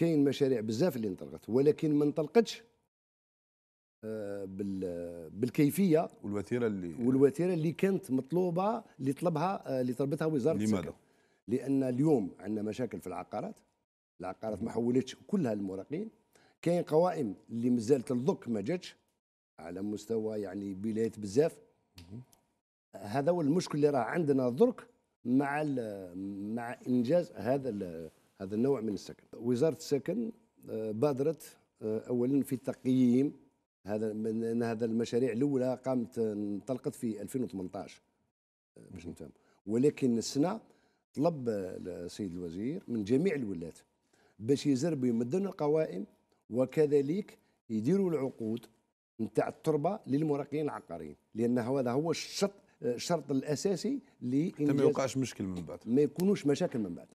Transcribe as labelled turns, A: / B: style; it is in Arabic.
A: كاين مشاريع بزاف اللي انطلقت ولكن ما انطلقتش آه، بالكيفيه والوتيره اللي والوتيره اللي كانت مطلوبه اللي طلبها آه، اللي طلبتها وزاره لماذا؟ لان اليوم عندنا مشاكل في العقارات العقارات ما حولتش كلها للمراقين كاين قوائم اللي مازالت الضك ما جاتش على مستوى يعني بلايات بزاف هذا هو المشكل اللي راه عندنا درك مع مع انجاز هذا هذا النوع من السكن وزارة السكن آه، بادرت آه، أولا في تقييم هذا من هذا المشاريع الأولى قامت آه، انطلقت في 2018 باش نفهم ولكن السنة طلب السيد الوزير من جميع الولايات باش يزربوا يمدون القوائم وكذلك يديروا العقود نتاع التربه للمراقبين العقاريين لان هذا هو الشرط الشرط الاساسي لانجاز ما يوقعش مشكل من بعد ما يكونوش مشاكل من بعد